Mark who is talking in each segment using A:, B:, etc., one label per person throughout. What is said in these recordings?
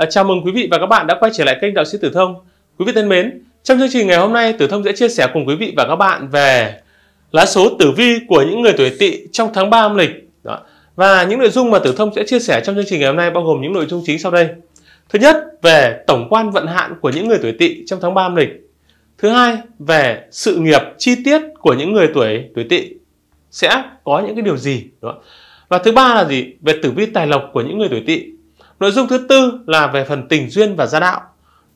A: À, chào mừng quý vị và các bạn đã quay trở lại kênh Đạo sĩ Tử Thông. Quý vị thân mến, trong chương trình ngày hôm nay Tử Thông sẽ chia sẻ cùng quý vị và các bạn về lá số tử vi của những người tuổi Tỵ trong tháng 3 âm lịch. Đó. Và những nội dung mà Tử Thông sẽ chia sẻ trong chương trình ngày hôm nay bao gồm những nội dung chính sau đây. Thứ nhất, về tổng quan vận hạn của những người tuổi Tỵ trong tháng 3 âm lịch. Thứ hai, về sự nghiệp chi tiết của những người tuổi tuổi Tỵ sẽ có những cái điều gì. Đó. Và thứ ba là gì? Về tử vi tài lộc của những người tuổi Tỵ Nội dung thứ tư là về phần tình duyên và gia đạo.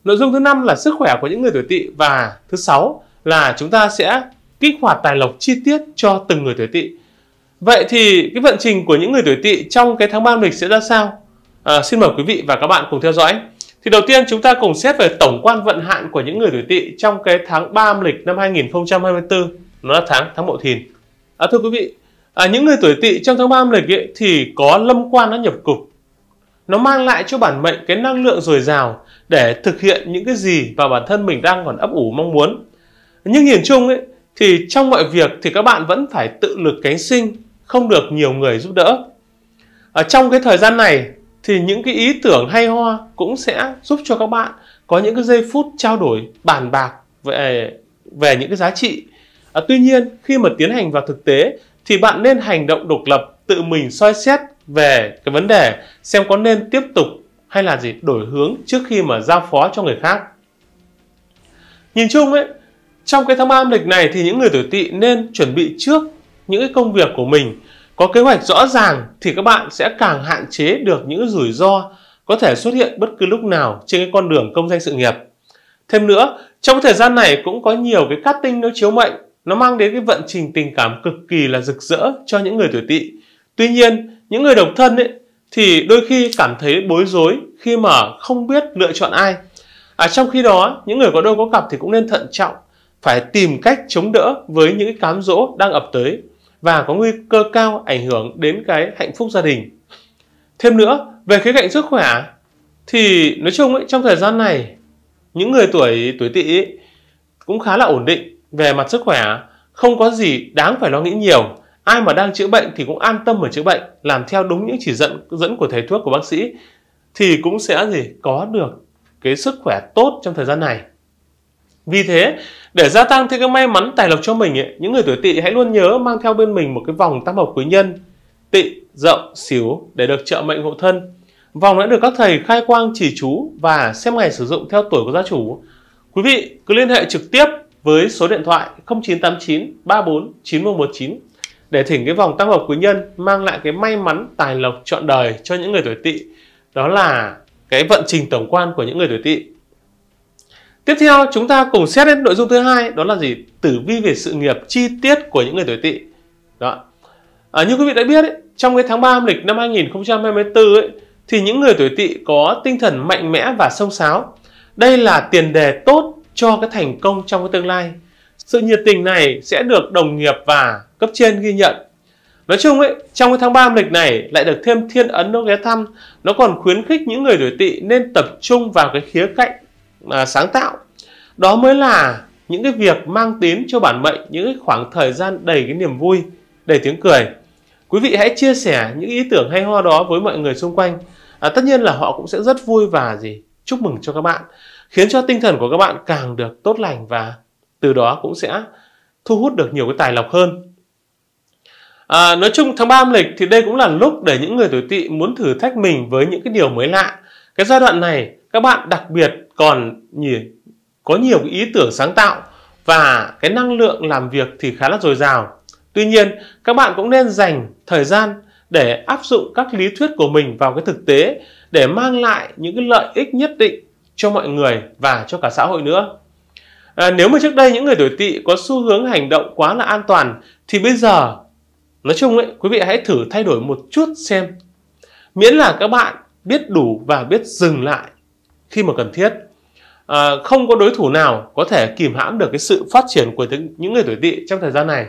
A: Nội dung thứ năm là sức khỏe của những người tuổi tỵ và thứ sáu là chúng ta sẽ kích hoạt tài lộc chi tiết cho từng người tuổi tỵ. Vậy thì cái vận trình của những người tuổi tỵ trong cái tháng ba lịch sẽ ra sao? À, xin mời quý vị và các bạn cùng theo dõi. Thì đầu tiên chúng ta cùng xét về tổng quan vận hạn của những người tuổi tỵ trong cái tháng 3 âm lịch năm 2024, nó là tháng tháng Mậu Thìn. À, thưa quý vị, à, những người tuổi tỵ trong tháng 3 âm lịch ấy, thì có lâm quan nó nhập cục nó mang lại cho bản mệnh cái năng lượng dồi dào để thực hiện những cái gì mà bản thân mình đang còn ấp ủ mong muốn nhưng nhìn chung ấy thì trong mọi việc thì các bạn vẫn phải tự lực cánh sinh không được nhiều người giúp đỡ ở trong cái thời gian này thì những cái ý tưởng hay ho cũng sẽ giúp cho các bạn có những cái giây phút trao đổi bàn bạc về về những cái giá trị à, tuy nhiên khi mà tiến hành vào thực tế thì bạn nên hành động độc lập tự mình soi xét về cái vấn đề xem có nên tiếp tục hay là gì đổi hướng trước khi mà giao phó cho người khác nhìn chung ấy trong cái tháng ba âm lịch này thì những người tuổi tỵ nên chuẩn bị trước những cái công việc của mình có kế hoạch rõ ràng thì các bạn sẽ càng hạn chế được những rủi ro có thể xuất hiện bất cứ lúc nào trên cái con đường công danh sự nghiệp thêm nữa trong thời gian này cũng có nhiều cái cát tinh nó chiếu mệnh nó mang đến cái vận trình tình cảm cực kỳ là rực rỡ cho những người tuổi tỵ tuy nhiên những người độc thân ấy thì đôi khi cảm thấy bối rối khi mà không biết lựa chọn ai à, trong khi đó những người có đôi có cặp thì cũng nên thận trọng phải tìm cách chống đỡ với những cái cám dỗ đang ập tới và có nguy cơ cao ảnh hưởng đến cái hạnh phúc gia đình thêm nữa về khía cạnh sức khỏe thì nói chung ấy, trong thời gian này những người tuổi tuổi tỵ cũng khá là ổn định về mặt sức khỏe không có gì đáng phải lo nghĩ nhiều ai mà đang chữa bệnh thì cũng an tâm mà chữa bệnh làm theo đúng những chỉ dẫn dẫn của thầy thuốc của bác sĩ thì cũng sẽ gì có được cái sức khỏe tốt trong thời gian này vì thế để gia tăng thêm cái may mắn tài lộc cho mình ấy, những người tuổi tỵ hãy luôn nhớ mang theo bên mình một cái vòng tam hợp quý nhân tỵ dậu, xíu để được trợ mệnh hộ thân vòng đã được các thầy khai quang chỉ chú và xem ngày sử dụng theo tuổi của gia chủ quý vị cứ liên hệ trực tiếp với số điện thoại 0989 34 9119 để thỉnh cái vòng tăng hợp quý nhân mang lại cái may mắn tài lộc trọn đời cho những người tuổi tỵ đó là cái vận trình tổng quan của những người tuổi tỵ tiếp theo chúng ta cùng xét đến nội dung thứ hai đó là gì tử vi về sự nghiệp chi tiết của những người tuổi tỵ đó à, như quý vị đã biết ấy, trong cái tháng 3 âm lịch năm 2024 ấy, thì những người tuổi tỵ có tinh thần mạnh mẽ và sông sáo đây là tiền đề tốt cho cái thành công trong cái tương lai sự nhiệt tình này sẽ được đồng nghiệp và cấp trên ghi nhận. Nói chung ấy, trong cái tháng 3 âm lịch này lại được thêm thiên ấn nó ghé thăm, nó còn khuyến khích những người tuổi tỵ nên tập trung vào cái khía cạnh à, sáng tạo. Đó mới là những cái việc mang đến cho bản mệnh những cái khoảng thời gian đầy cái niềm vui, đầy tiếng cười. Quý vị hãy chia sẻ những ý tưởng hay ho đó với mọi người xung quanh. À, tất nhiên là họ cũng sẽ rất vui và gì chúc mừng cho các bạn, khiến cho tinh thần của các bạn càng được tốt lành và từ đó cũng sẽ thu hút được nhiều cái tài lộc hơn à, nói chung tháng 3 âm lịch thì đây cũng là lúc để những người tuổi tỵ muốn thử thách mình với những cái điều mới lạ cái giai đoạn này các bạn đặc biệt còn nhiều, có nhiều ý tưởng sáng tạo và cái năng lượng làm việc thì khá là dồi dào tuy nhiên các bạn cũng nên dành thời gian để áp dụng các lý thuyết của mình vào cái thực tế để mang lại những cái lợi ích nhất định cho mọi người và cho cả xã hội nữa à, nếu mà trước đây những người tuổi tỵ có xu hướng hành động quá là an toàn thì bây giờ nói chung ấy quý vị hãy thử thay đổi một chút xem miễn là các bạn biết đủ và biết dừng lại khi mà cần thiết à, không có đối thủ nào có thể kìm hãm được cái sự phát triển của những người tuổi tỵ trong thời gian này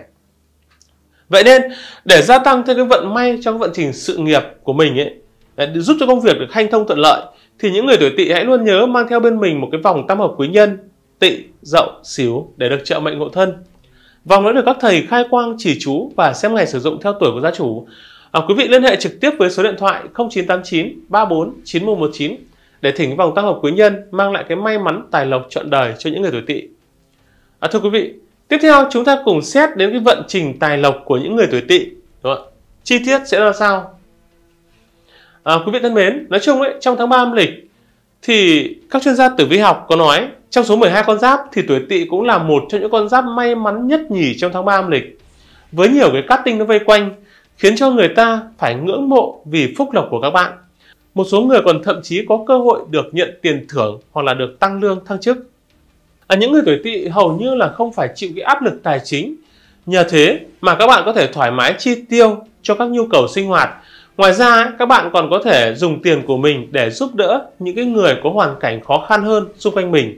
A: vậy nên để gia tăng thêm cái vận may trong vận trình sự nghiệp của mình ấy để giúp cho công việc được hanh thông thuận lợi thì những người tuổi tỵ hãy luôn nhớ mang theo bên mình một cái vòng tam hợp quý nhân tị, dậu, xíu để được trợ mệnh ngộ thân. Vòng đã được các thầy khai quang chỉ chú và xem ngày sử dụng theo tuổi của gia chủ. À, quý vị liên hệ trực tiếp với số điện thoại 0989 34 9119 để thỉnh vòng tăng hợp quý nhân mang lại cái may mắn tài lộc trọn đời cho những người tuổi tỵ. À, thưa quý vị, tiếp theo chúng ta cùng xét đến cái vận trình tài lộc của những người tuổi tỵ. Đúng không? Chi tiết sẽ ra sao? À, quý vị thân mến, nói chung ấy, trong tháng 3 âm lịch thì các chuyên gia tử vi học có nói trong số 12 con giáp thì tuổi tỵ cũng là một trong những con giáp may mắn nhất nhì trong tháng 3 âm lịch. Với nhiều cái cát tinh nó vây quanh, khiến cho người ta phải ngưỡng mộ vì phúc lộc của các bạn. Một số người còn thậm chí có cơ hội được nhận tiền thưởng hoặc là được tăng lương thăng chức. À, những người tuổi tỵ hầu như là không phải chịu cái áp lực tài chính. Nhờ thế mà các bạn có thể thoải mái chi tiêu cho các nhu cầu sinh hoạt. Ngoài ra, các bạn còn có thể dùng tiền của mình để giúp đỡ những cái người có hoàn cảnh khó khăn hơn xung quanh mình.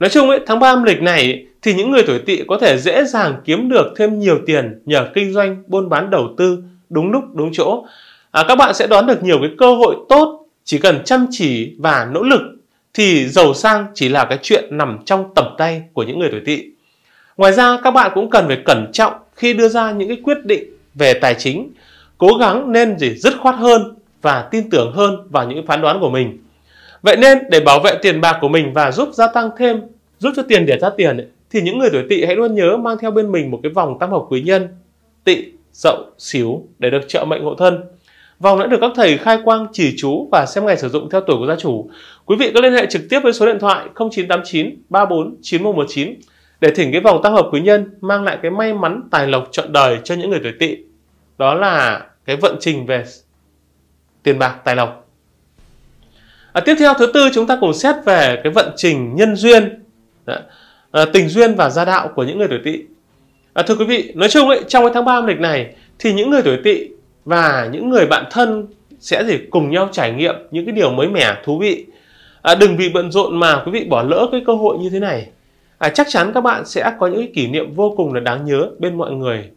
A: Nói chung ấy, tháng 3 âm lịch này thì những người tuổi tỵ có thể dễ dàng kiếm được thêm nhiều tiền nhờ kinh doanh, buôn bán đầu tư đúng lúc, đúng chỗ. À, các bạn sẽ đón được nhiều cái cơ hội tốt, chỉ cần chăm chỉ và nỗ lực thì giàu sang chỉ là cái chuyện nằm trong tầm tay của những người tuổi tỵ. Ngoài ra các bạn cũng cần phải cẩn trọng khi đưa ra những cái quyết định về tài chính, cố gắng nên gì dứt khoát hơn và tin tưởng hơn vào những phán đoán của mình. Vậy nên để bảo vệ tiền bạc của mình và giúp gia tăng thêm, giúp cho tiền để ra tiền ấy, thì những người tuổi tỵ hãy luôn nhớ mang theo bên mình một cái vòng tam hợp quý nhân tỵ, dậu, xíu để được trợ mệnh hộ thân. Vòng đã được các thầy khai quang chỉ chú và xem ngày sử dụng theo tuổi của gia chủ. Quý vị có liên hệ trực tiếp với số điện thoại 0989 34 9119 để thỉnh cái vòng tam hợp quý nhân mang lại cái may mắn tài lộc trọn đời cho những người tuổi tỵ. Đó là cái vận trình về tiền bạc tài lộc à, tiếp theo thứ tư chúng ta cùng xét về cái vận trình nhân duyên dạ. à, tình duyên và gia đạo của những người tuổi tỵ à, thưa quý vị nói chung ấy trong cái tháng ba âm lịch này thì những người tuổi tỵ và những người bạn thân sẽ gì cùng nhau trải nghiệm những cái điều mới mẻ thú vị à, đừng vì bận rộn mà quý vị bỏ lỡ cái cơ hội như thế này à, chắc chắn các bạn sẽ có những kỷ niệm vô cùng là đáng nhớ bên mọi người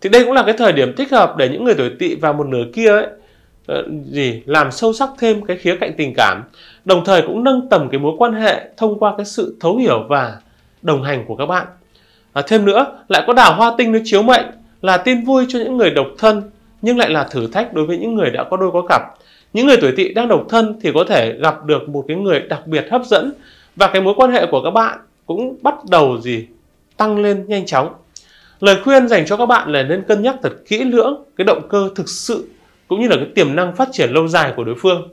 A: thì đây cũng là cái thời điểm thích hợp để những người tuổi tỵ và một nửa kia ấy, Ờ, gì làm sâu sắc thêm cái khía cạnh tình cảm đồng thời cũng nâng tầm cái mối quan hệ thông qua cái sự thấu hiểu và đồng hành của các bạn à, thêm nữa lại có đào hoa tinh nó chiếu mệnh là tin vui cho những người độc thân nhưng lại là thử thách đối với những người đã có đôi có cặp những người tuổi tỵ đang độc thân thì có thể gặp được một cái người đặc biệt hấp dẫn và cái mối quan hệ của các bạn cũng bắt đầu gì tăng lên nhanh chóng lời khuyên dành cho các bạn là nên cân nhắc thật kỹ lưỡng cái động cơ thực sự cũng như là cái tiềm năng phát triển lâu dài của đối phương.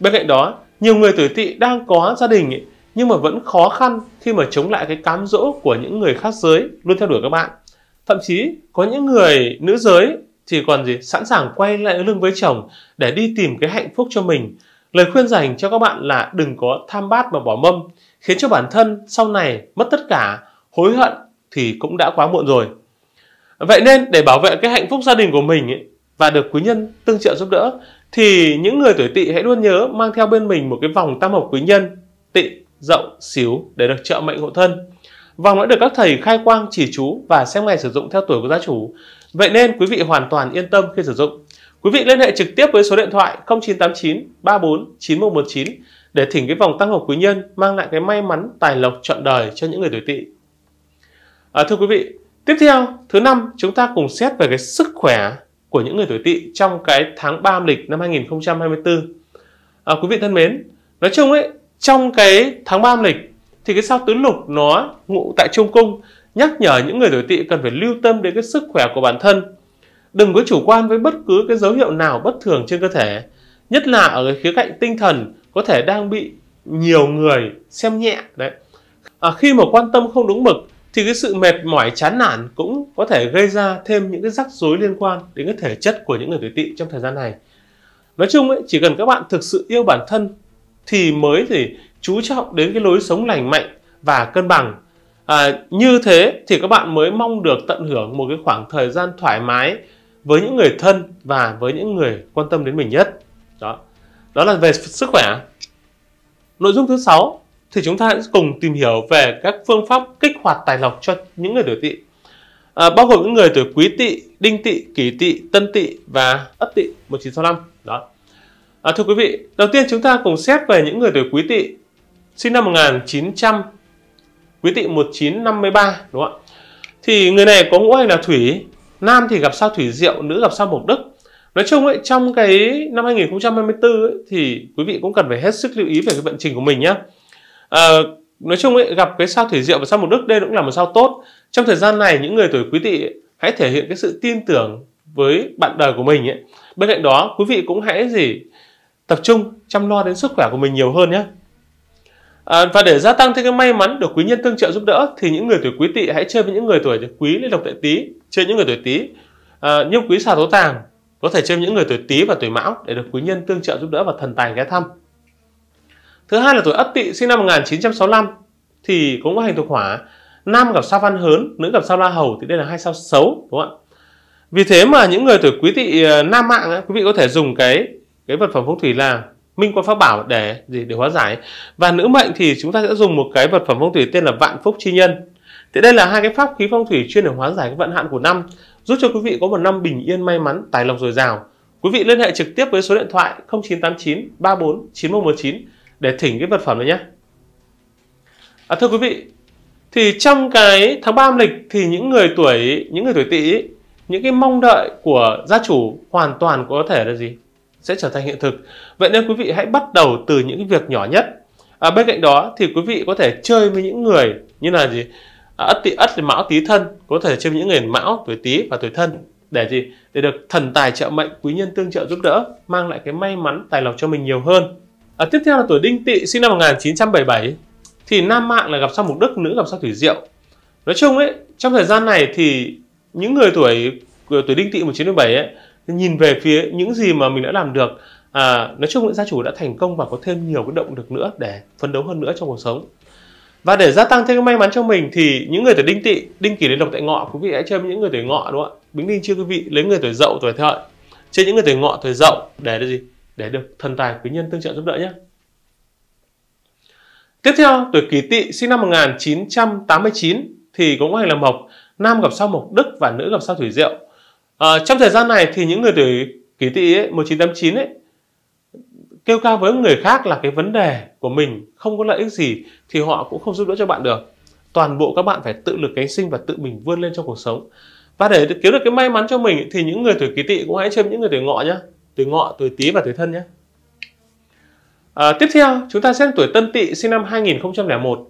A: Bên cạnh đó, nhiều người tuổi tỵ đang có gia đình ấy, nhưng mà vẫn khó khăn khi mà chống lại cái cám dỗ của những người khác giới luôn theo đuổi các bạn. Thậm chí có những người nữ giới thì còn gì sẵn sàng quay lại lưng với chồng để đi tìm cái hạnh phúc cho mình. Lời khuyên dành cho các bạn là đừng có tham bát mà bỏ mâm, khiến cho bản thân sau này mất tất cả, hối hận thì cũng đã quá muộn rồi. Vậy nên để bảo vệ cái hạnh phúc gia đình của mình ấy, và được quý nhân tương trợ giúp đỡ thì những người tuổi tỵ hãy luôn nhớ mang theo bên mình một cái vòng tam hợp quý nhân tỵ dậu xíu để được trợ mệnh hộ thân vòng đã được các thầy khai quang chỉ chú và xem ngày sử dụng theo tuổi của gia chủ vậy nên quý vị hoàn toàn yên tâm khi sử dụng quý vị liên hệ trực tiếp với số điện thoại 0989 34 9119 để thỉnh cái vòng tam hợp quý nhân mang lại cái may mắn tài lộc trọn đời cho những người tuổi tỵ à, thưa quý vị tiếp theo thứ năm chúng ta cùng xét về cái sức khỏe của những người tuổi tỵ trong cái tháng 3 âm lịch năm 2024. À, quý vị thân mến, nói chung ấy, trong cái tháng 3 âm lịch thì cái sao tứ lục nó ngụ tại trung cung nhắc nhở những người tuổi tỵ cần phải lưu tâm đến cái sức khỏe của bản thân. Đừng có chủ quan với bất cứ cái dấu hiệu nào bất thường trên cơ thể, nhất là ở cái khía cạnh tinh thần có thể đang bị nhiều người xem nhẹ đấy. À, khi mà quan tâm không đúng mực thì cái sự mệt mỏi chán nản cũng có thể gây ra thêm những cái rắc rối liên quan đến cái thể chất của những người tuổi tỵ trong thời gian này nói chung ấy, chỉ cần các bạn thực sự yêu bản thân thì mới thì chú trọng đến cái lối sống lành mạnh và cân bằng à, như thế thì các bạn mới mong được tận hưởng một cái khoảng thời gian thoải mái với những người thân và với những người quan tâm đến mình nhất đó đó là về sức khỏe nội dung thứ sáu thì chúng ta sẽ cùng tìm hiểu về các phương pháp kích hoạt tài lộc cho những người tuổi tỵ à, bao gồm những người tuổi quý tỵ đinh tỵ kỷ tỵ tân tỵ và ất tỵ 1965 đó à, thưa quý vị đầu tiên chúng ta cùng xét về những người tuổi quý tỵ sinh năm 1900 quý tỵ 1953 đúng không ạ thì người này có ngũ hành là thủy nam thì gặp sao thủy diệu nữ gặp sao mộc đức nói chung ấy trong cái năm 2024 ấy, thì quý vị cũng cần phải hết sức lưu ý về cái vận trình của mình nhé à, nói chung ấy, gặp cái sao thủy diệu và sao mục đức đây cũng là một sao tốt trong thời gian này những người tuổi quý tỵ hãy thể hiện cái sự tin tưởng với bạn đời của mình ấy. bên cạnh đó quý vị cũng hãy gì tập trung chăm lo đến sức khỏe của mình nhiều hơn nhé à, và để gia tăng thêm cái may mắn được quý nhân tương trợ giúp đỡ thì những người tuổi quý tỵ hãy chơi với những người tuổi quý lên độc tệ tý chơi những người tuổi tý à, như quý xà tố tàng có thể chơi những người tuổi tý và tuổi mão để được quý nhân tương trợ giúp đỡ và thần tài ghé thăm Thứ hai là tuổi Ất Tỵ sinh năm 1965 thì cũng có hành thuộc hỏa. Nam gặp sao Văn Hớn, nữ gặp sao La Hầu thì đây là hai sao xấu đúng không ạ? Vì thế mà những người tuổi Quý Tỵ ờ, nam mạng quý vị có thể dùng cái cái vật phẩm phong thủy là minh quan pháp bảo để gì để hóa giải. Và nữ mệnh thì chúng ta sẽ dùng một cái vật phẩm phong thủy tên là Vạn Phúc chi nhân. Thì đây là hai cái pháp khí phong thủy chuyên để hóa giải các vận hạn của năm, giúp cho quý vị có một năm bình yên may mắn, tài lộc dồi dào. Quý vị liên hệ trực tiếp với số điện thoại 0989 34 9119 để thỉnh cái vật phẩm này nhé à, thưa quý vị thì trong cái tháng ba âm lịch thì những người tuổi những người tuổi tỵ những cái mong đợi của gia chủ hoàn toàn có thể là gì sẽ trở thành hiện thực vậy nên quý vị hãy bắt đầu từ những cái việc nhỏ nhất à, bên cạnh đó thì quý vị có thể chơi với những người như là gì à, ất tỵ ất mão tý thân có thể chơi với những người mão tuổi tý và tuổi thân để gì để được thần tài trợ mệnh quý nhân tương trợ giúp đỡ mang lại cái may mắn tài lộc cho mình nhiều hơn à, tiếp theo là tuổi đinh tỵ sinh năm 1977 thì nam mạng là gặp sao mục đức nữ gặp sao thủy diệu nói chung ấy trong thời gian này thì những người tuổi tuổi đinh tỵ 1977 ấy nhìn về phía những gì mà mình đã làm được à, nói chung là gia chủ đã thành công và có thêm nhiều cái động lực nữa để phấn đấu hơn nữa trong cuộc sống và để gia tăng thêm cái may mắn cho mình thì những người tuổi đinh tỵ đinh kỷ đến độc tại ngọ quý vị hãy chơi với những người tuổi ngọ đúng không ạ bính đinh chưa quý vị lấy người tuổi dậu tuổi thợ trên những người tuổi ngọ tuổi dậu để là gì để được thần tài quý nhân tương trợ giúp đỡ nhé. Tiếp theo, tuổi Kỷ Tỵ sinh năm 1989 thì cũng có hành là mộc, nam gặp sao mộc đức và nữ gặp sao thủy diệu. À, trong thời gian này thì những người tuổi Kỷ Tỵ ấy, 1989 ấy kêu ca với người khác là cái vấn đề của mình không có lợi ích gì thì họ cũng không giúp đỡ cho bạn được. Toàn bộ các bạn phải tự lực cánh sinh và tự mình vươn lên trong cuộc sống. Và để kiếm được cái may mắn cho mình thì những người tuổi Kỷ Tỵ cũng hãy chơi những người tuổi Ngọ nhé tuổi ngọ tuổi tý và tuổi thân nhé à, tiếp theo chúng ta xem tuổi tân tỵ sinh năm 2001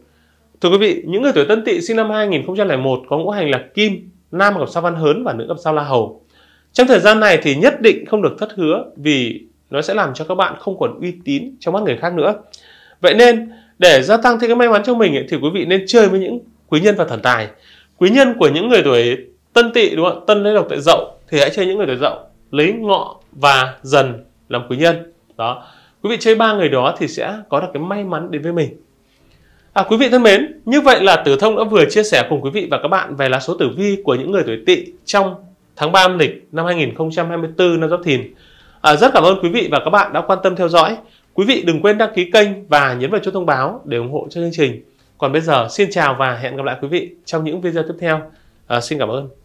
A: thưa quý vị những người tuổi tân tỵ sinh năm 2001 có ngũ hành là kim nam gặp sao văn hớn và nữ gặp sao la hầu trong thời gian này thì nhất định không được thất hứa vì nó sẽ làm cho các bạn không còn uy tín trong mắt người khác nữa vậy nên để gia tăng thêm cái may mắn cho mình thì quý vị nên chơi với những quý nhân và thần tài quý nhân của những người tuổi tân tỵ đúng không tân lấy độc tại dậu thì hãy chơi những người tuổi dậu lấy ngọ và dần làm quý nhân đó quý vị chơi ba người đó thì sẽ có được cái may mắn đến với mình à quý vị thân mến như vậy là tử thông đã vừa chia sẻ cùng quý vị và các bạn về lá số tử vi của những người tuổi tỵ trong tháng 3 âm lịch năm 2024 năm giáp thìn à, rất cảm ơn quý vị và các bạn đã quan tâm theo dõi quý vị đừng quên đăng ký kênh và nhấn vào chuông thông báo để ủng hộ cho chương trình còn bây giờ xin chào và hẹn gặp lại quý vị trong những video tiếp theo à, xin cảm ơn